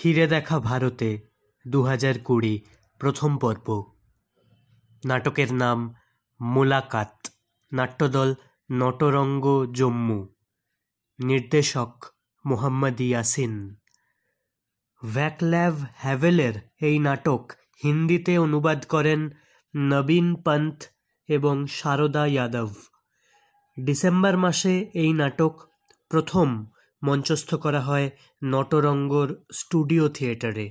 ফিরে দেখা ভারতে দু হাজার কুড়ি প্রথম পর্ব নাটকের নাম মোলাকাত নাট্যদল নটরঙ্গ জম্মু নির্দেশক মোহাম্মদ ইয়াসিন ভ্যাকল্যাভ হ্যাভেলের এই নাটক হিন্দিতে অনুবাদ করেন নবীন পন্থ এবং শারদা যাদব ডিসেম্বর মাসে এই নাটক প্রথম মঞ্চস্থ করা হয় নটরঙ্গর স্টুডিও থিয়েটারে